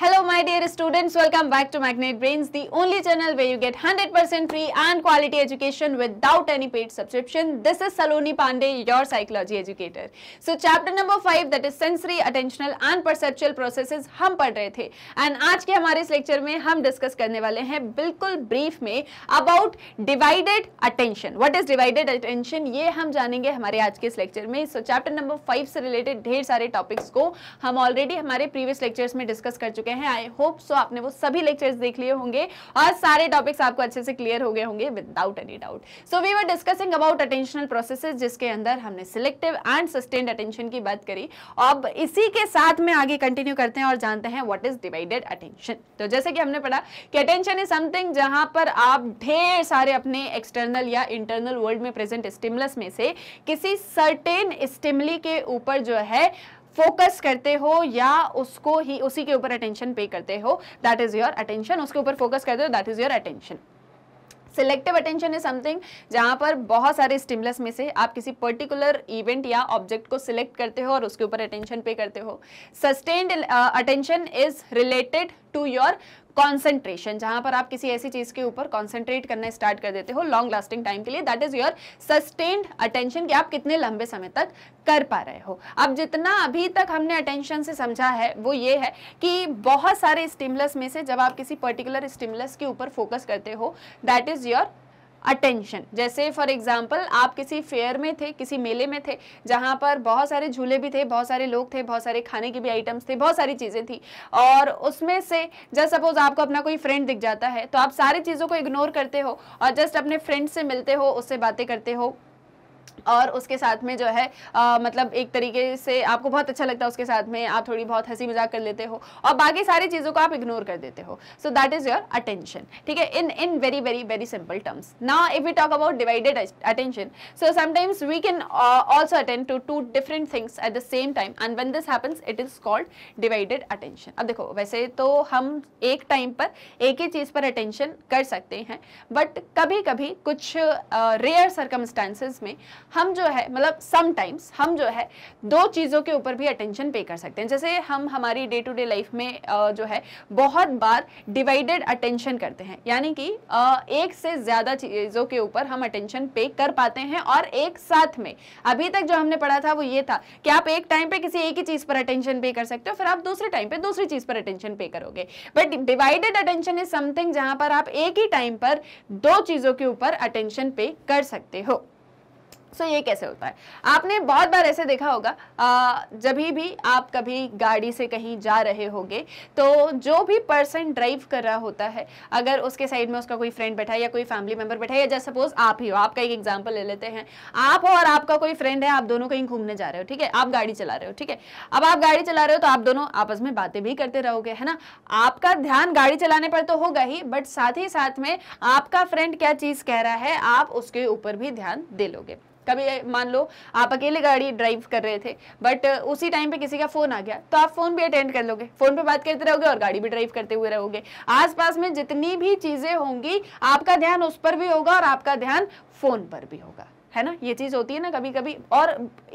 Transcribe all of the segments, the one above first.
Hello my dear students welcome back to Magnet Brains the only channel where you get 100% free and quality education without any paid subscription this is Saloni Pandey your psychology educator so chapter number 5 that is sensory attentional and perceptual processes hum pad rahe the and aaj ke hamare is lecture mein hum discuss karne wale hain bilkul brief mein about divided attention what is divided attention ye hum janenge hamare aaj ke is lecture mein so chapter number 5 se related dher sare topics ko hum already hamare previous lectures mein discuss kar chuke चुके हैं आई hope सो आपने वो सभी lectures देख लिए होंगे और सारे टॉपिक्स आपको अच्छे से क्लियर हो गए होंगे without any doubt so we were discussing about attentional processes जिसके अंदर हमने सिलेक्टिव एंड सस्टेन्ड अटेंशन की बात करी अब इसी के साथ में आगे कंटिन्यू करते हैं और जानते हैं वॉट इज डिवाइडेड अटेंशन तो जैसे कि हमने पढ़ा कि अटेंशन इज समथिंग जहां पर आप ढेर सारे अपने एक्सटर्नल या इंटरनल वर्ल्ड में प्रेजेंट स्टिमुलस में से किसी सर्टेन स्टिमली के ऊपर जो है फोकस करते हो या उसको ही उसी के ऊपर अटेंशन पे करते हो दैट इज योर अटेंशन उसके ऊपर फोकस करते हो that is your attention selective attention is something जहां पर बहुत सारे स्टिमुलस में से आप किसी पर्टिकुलर इवेंट या ऑब्जेक्ट को सिलेक्ट करते हो और उसके ऊपर अटेंशन पे करते हो sustained attention is related to your concentration जहां पर आप किसी ऐसी चीज के ऊपर कॉन्सेंट्रेट करना स्टार्ट कर देते हो लॉन्ग लास्टिंग टाइम के लिए that is your sustained attention कि आप कितने लंबे समय तक कर पा रहे हो अब जितना अभी तक हमने अटेंशन से समझा है वो ये है कि बहुत सारे स्टिमुलस में से जब आप किसी पर्टिकुलर स्टिमुलस के ऊपर फोकस करते हो दैट इज योर अटेंशन जैसे फॉर एग्जाम्पल आप किसी फेयर में थे किसी मेले में थे जहाँ पर बहुत सारे झूले भी थे बहुत सारे लोग थे बहुत सारे खाने के भी आइटम्स थे बहुत सारी चीज़ें थी और उसमें से जस्ट सपोज आपको अपना कोई फ्रेंड दिख जाता है तो आप सारी चीज़ों को इग्नोर करते हो और जस्ट अपने फ्रेंड से मिलते हो उससे बातें करते हो और उसके साथ में जो है आ, मतलब एक तरीके से आपको बहुत अच्छा लगता है उसके साथ में आप थोड़ी बहुत हंसी मजाक कर लेते हो और बाकी सारी चीज़ों को आप इग्नोर कर देते हो so that is your attention ठीक है in in very very very simple terms ना if you talk about divided attention so sometimes we can also attend to two different things at the same time and when this happens it is called divided attention अब देखो वैसे तो हम एक time पर एक ही चीज़ पर अटेंशन कर सकते हैं बट कभी कभी कुछ रेयर uh, सर्कमस्टांसेस में हम जो है मतलब समटाइम्स हम जो है दो चीज़ों के ऊपर भी अटेंशन पे कर सकते हैं जैसे हम हमारी डे टू डे लाइफ में जो है बहुत बार डिवाइडेड अटेंशन करते हैं यानी कि एक से ज़्यादा चीज़ों के ऊपर हम अटेंशन पे कर पाते हैं और एक साथ में अभी तक जो हमने पढ़ा था वो ये था कि आप एक टाइम पे किसी एक ही चीज़ पर अटेंशन पे कर सकते हो फिर आप दूसरे टाइम पे दूसरी चीज़ पर अटेंशन पे करोगे but divided attention is something जहाँ पर आप एक ही टाइम पर दो चीज़ों के ऊपर अटेंशन पे कर सकते हो सो ये कैसे होता है आपने बहुत बार ऐसे देखा होगा जब भी आप कभी गाड़ी से कहीं जा रहे होंगे तो जो भी पर्सन ड्राइव कर रहा होता है अगर उसके साइड में उसका कोई फ्रेंड बैठा है या कोई फैमिली मेंबर बैठा है या जैसे सपोज आप ही हो आपका एक एग्जाम्पल ले लेते हैं आप हो और आपका कोई फ्रेंड है आप दोनों कहीं घूमने जा रहे हो ठीक है आप गाड़ी चला रहे हो ठीक है अब आप गाड़ी चला रहे हो तो आप दोनों आपस में बातें भी करते रहोगे है ना आपका ध्यान गाड़ी चलाने पर तो होगा ही बट साथ ही साथ में आपका फ्रेंड क्या चीज़ कह रहा है आप उसके ऊपर भी ध्यान दे लोगे कभी मान लो आप अकेले गाड़ी ड्राइव कर रहे थे बट uh, उसी टाइम पे किसी का फोन आ गया तो आप फोन भी अटेंड कर लोगे फोन पे बात करते रहोगे और गाड़ी भी ड्राइव करते हुए रहोगे आसपास में जितनी भी चीजें होंगी आपका ध्यान उस पर भी होगा और आपका ध्यान फोन पर भी होगा है ना ये चीज होती है ना कभी कभी और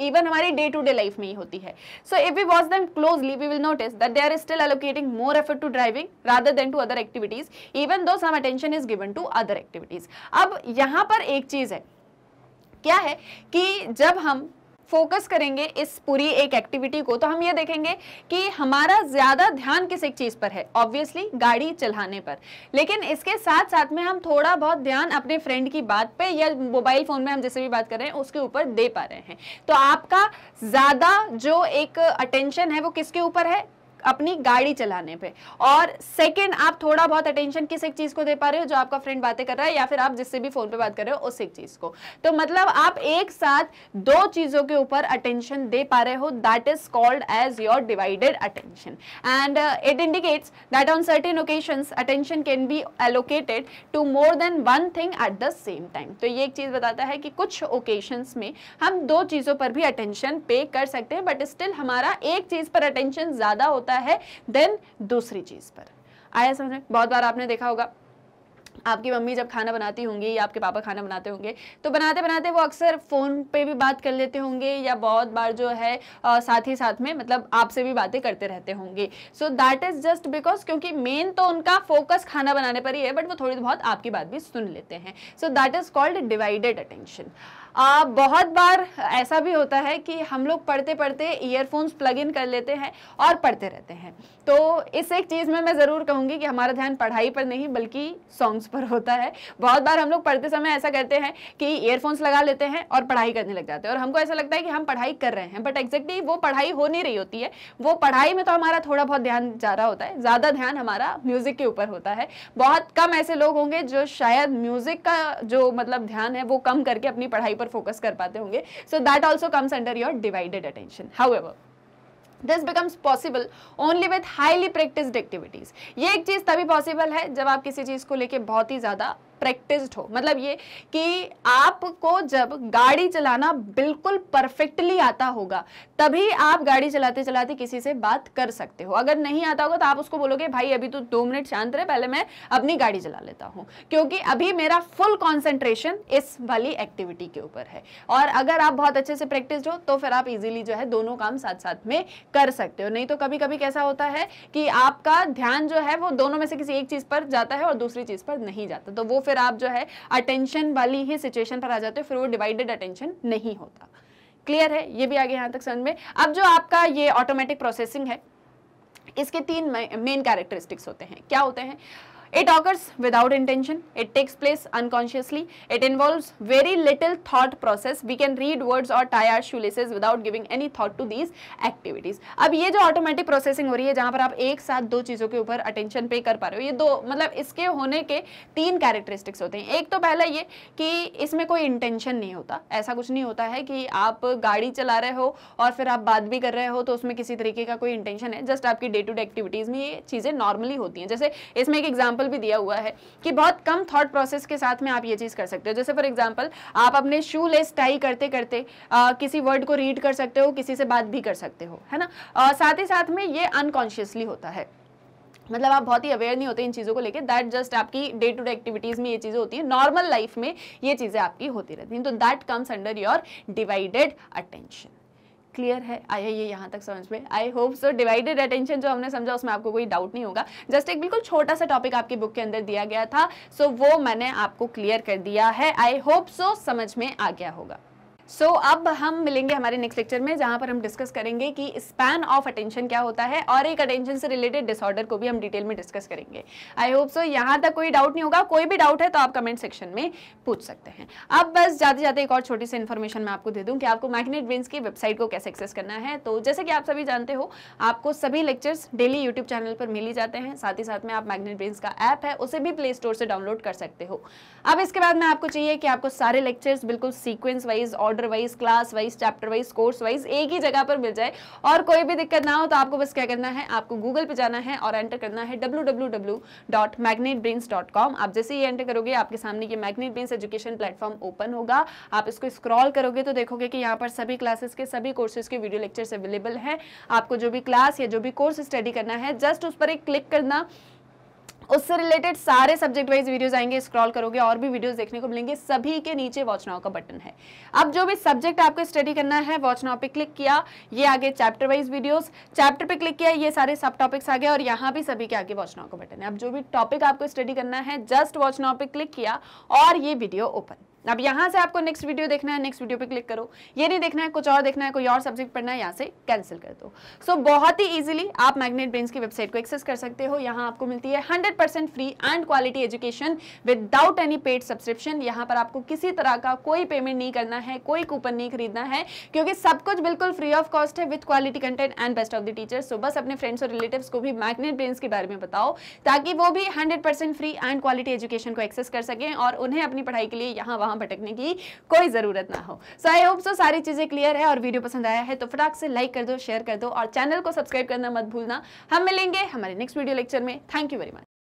इवन हमारी डे टू डे लाइफ में ही होती है so if we watch them closely we will notice that they are still allocating more effort to driving rather than to other activities even though some attention is given to other activities अब यहां पर एक चीज है क्या है कि जब हम फोकस करेंगे इस पूरी एक एक्टिविटी को तो हम ये देखेंगे कि हमारा ज़्यादा ध्यान किस एक चीज़ पर है ऑब्वियसली गाड़ी चलाने पर लेकिन इसके साथ साथ में हम थोड़ा बहुत ध्यान अपने फ्रेंड की बात पे या मोबाइल फ़ोन में हम जैसे भी बात कर रहे हैं उसके ऊपर दे पा रहे हैं तो आपका ज़्यादा जो एक अटेंशन है वो किसके ऊपर है अपनी गाड़ी चलाने पे और सेकंड आप थोड़ा बहुत अटेंशन किस एक चीज को दे पा रहे हो जो आपका फ्रेंड बातें कर रहा है या फिर आप जिससे भी फोन पे बात कर रहे हो उस एक चीज को तो मतलब आप एक साथ दो चीजों के ऊपर अटेंशन दे पा रहे हो that is called as your divided attention and it indicates that on certain occasion attention can be allocated to more than one thing at the same time तो ये एक चीज बताता है कि कुछ ओकेशंस में हम दो चीजों पर भी अटेंशन पे कर सकते हैं बट स्टिल हमारा एक चीज पर अटेंशन ज्यादा होता होता है देन दूसरी चीज़ पर आया समझ में बहुत बार आपने देखा होगा आपकी मम्मी जब खाना बनाती होंगी या आपके पापा खाना बनाते होंगे तो बनाते बनाते वो अक्सर फ़ोन पे भी बात कर लेते होंगे या बहुत बार जो है आ, साथ ही साथ में मतलब आपसे भी बातें करते रहते होंगे so that is just because क्योंकि मेन तो उनका फोकस खाना बनाने पर ही है बट वो थोड़ी बहुत आपकी बात भी सुन लेते हैं so that is called divided attention आ, बहुत बार ऐसा भी होता है कि हम लोग पढ़ते पढ़ते ईयरफोन्स प्लग इन कर लेते हैं और पढ़ते रहते हैं तो इस एक चीज़ में मैं ज़रूर कहूँगी कि हमारा ध्यान पढ़ाई पर नहीं बल्कि सॉन्ग्स पर होता है बहुत बार हम लोग पढ़ते समय ऐसा करते हैं कि ईयरफोन्स लगा लेते हैं और पढ़ाई करने लग जाते हैं और हमको ऐसा लगता है कि हम पढ़ाई कर रहे हैं बट एग्जैक्टली वो पढ़ाई हो नहीं रही होती है वो पढ़ाई में तो हमारा थोड़ा बहुत ध्यान जा रहा होता है ज़्यादा ध्यान हमारा म्यूज़िक के ऊपर होता है बहुत कम ऐसे लोग होंगे जो शायद म्यूज़िक का जो मतलब ध्यान है वो कम करके अपनी पढ़ाई पर ऊपर फोकस कर पाते होंगे so that also comes under your divided attention how this becomes possible only with highly practice activities ये एक चीज़ तभी पॉसिबल है जब आप किसी चीज़ को लेके बहुत ही ज़्यादा प्रैक्टिस्ड हो मतलब ये कि आपको जब गाड़ी चलाना बिल्कुल परफेक्टली आता होगा तभी आप गाड़ी चलाते चलाते किसी से बात कर सकते हो अगर नहीं आता होगा तो आप उसको बोलोगे भाई अभी तो दो मिनट शांत रहे पहले मैं अपनी गाड़ी चला लेता हूँ क्योंकि अभी मेरा फुल कॉन्सेंट्रेशन इस वाली एक्टिविटी के ऊपर है और अगर आप बहुत अच्छे से प्रैक्टिस हो तो फिर आप इजीली जो है दोनों काम साथ साथ में कर सकते हो नहीं तो कभी कभी कैसा होता है कि आपका ध्यान जो है वो दोनों में से किसी एक चीज़ पर जाता है और दूसरी चीज़ पर नहीं जाता तो वो फिर फिर आप जो है अटेंशन वाली ही सिचुएशन पर आ जाते हो फिर वो डिवाइडेड अटेंशन नहीं होता क्लियर है ये भी आगे यहां तक समझ में अब जो आपका ये ऑटोमेटिक प्रोसेसिंग है इसके तीन मेन कैरेक्टरिस्टिक्स होते हैं क्या होते हैं It occurs without intention, it takes place unconsciously, it involves very little thought process. We can read words or tie our shoelaces without giving any thought to these activities. अब ये जो automatic processing हो रही है जहाँ पर आप एक साथ दो चीज़ों के ऊपर अटेंशन पे कर पा रहे हो ये दो मतलब इसके होने के तीन कैरेक्टरिस्टिक्स होते हैं एक तो पहला ये कि इसमें कोई इंटेंशन नहीं होता ऐसा कुछ नहीं होता है कि आप गाड़ी चला रहे हो और फिर आप बात भी कर रहे हो तो उसमें किसी तरीके का कोई इंटेंशन है जस्ट आपकी डे टू डे एक्टिविटीज़ में ये चीज़ें नॉर्मली होती हैं जैसे इसमें एक एग्जाम्पल एग्जाम्पल भी दिया हुआ है कि बहुत कम थॉट प्रोसेस के साथ में आप ये चीज़ कर सकते हो जैसे फॉर एग्जाम्पल आप अपने शू लेस टाई करते करते आ, किसी वर्ड को रीड कर सकते हो किसी से बात भी कर सकते हो है ना आ, साथ ही साथ में ये अनकॉन्शियसली होता है मतलब आप बहुत ही अवेयर नहीं होते इन चीज़ों को लेके दैट जस्ट आपकी डे टू डे एक्टिविटीज़ में ये चीज़ें होती हैं नॉर्मल लाइफ में ये चीज़ें आपकी होती रहती हैं तो that comes under your divided attention clear है आया ये यहाँ तक समझ में आई होप सो डिवाइडेड अटेंशन जो हमने समझा उसमें आपको कोई डाउट नहीं होगा जस्ट एक बिल्कुल छोटा सा टॉपिक आपकी बुक के अंदर दिया गया था सो so, वो मैंने आपको क्लियर कर दिया है आई होप सो समझ में आ गया होगा सो so, अब हम मिलेंगे हमारे नेक्स्ट लेक्चर में जहां पर हम डिस्कस करेंगे कि स्पैन ऑफ अटेंशन क्या होता है और एक अटेंशन से रिलेटेड डिसऑर्डर को भी हम डिटेल में डिस्कस करेंगे आई होप सो यहां तक कोई डाउट नहीं होगा कोई भी डाउट है तो आप कमेंट सेक्शन में पूछ सकते हैं अब बस जाते जाते एक और छोटी सी इन्फॉर्मेशन मैं आपको दे दूँ कि आपको मैग्नेट ब्रेन्स की वेबसाइट को कैसे एक्सेस करना है तो जैसे कि आप सभी जानते हो आपको सभी लेक्चर्स डेली यूट्यूब चैनल पर मिल ही जाते हैं साथ ही साथ में आप मैग्नेट ब्रेन्स का ऐप है उसे भी प्ले स्टोर से डाउनलोड कर सकते हो अब इसके बाद में आपको चाहिए कि आपको सारे लेक्चर्स बिल्कुल सीक्वेंस वाइज और order wise class wise chapter wise course wise एक ही जगह पर मिल जाए और कोई भी दिक्कत ना हो तो आपको बस क्या करना है आपको गूगल पे जाना है और एंटर करना है डब्ल्यू आप जैसे ही एंटर करोगे आपके सामने ये magnet brains education platform open होगा आप इसको स्क्रॉल करोगे तो देखोगे कि यहाँ पर सभी क्लासेस के सभी कोर्सेज के वीडियो लेक्चर्स अवेलेबल हैं आपको जो भी क्लास या जो भी कोर्स स्टडी करना है जस्ट उस पर एक क्लिक करना उससे रिलेटेड सारे सब्जेक्ट वाइज वीडियोस आएंगे स्क्रॉल करोगे और भी वीडियोस देखने को मिलेंगे सभी के नीचे वॉचनाओ का बटन है अब जो भी सब्जेक्ट आपको स्टडी करना है वॉच नाउ पे क्लिक किया ये आगे चैप्टर वाइज वीडियोस चैप्टर पे क्लिक किया ये सारे सब टॉपिक्स आ गए और यहाँ भी सभी के आगे वॉचनाओ का बटन है अब जो भी टॉपिक आपको स्टडी करना है जस्ट वॉच नाउ पे क्लिक किया और ये वीडियो ओपन अब यहां से आपको नेक्स्ट वीडियो देखना है नेक्स्ट वीडियो पे क्लिक करो ये नहीं देखना है कुछ और देखना है कोई और सब्जेक्ट पढ़ना है यहाँ से कैंसिल कर दो सो so, बहुत ही इजीली आप मैग्नेट ब्रेन की वेबसाइट को एक्सेस कर सकते हो यहाँ आपको मिलती है 100% free and quality education without any paid subscription यहाँ पर आपको किसी तरह का कोई पेमेंट नहीं करना है कोई कूपन नहीं खरीदना है क्योंकि सब कुछ बिल्कुल फ्री ऑफ कॉस्ट है with quality content and best of the teacher so बस अपने फ्रेंड्स और रिलेटिव को भी मैग्नेट ब्रेन के बारे में बताओ ताकि वो भी hundred free and quality education को एक्सेस कर सकें और उन्हें अपनी पढ़ाई के लिए यहाँ वहां वहां भटकने की कोई ज़रूरत ना हो सो आई होप सो सारी चीज़ें क्लियर है और वीडियो पसंद आया है तो फटाक से लाइक कर दो शेयर कर दो और चैनल को सब्सक्राइब करना मत भूलना हम मिलेंगे हमारे नेक्स्ट वीडियो लेक्चर में थैंक यू वेरी मच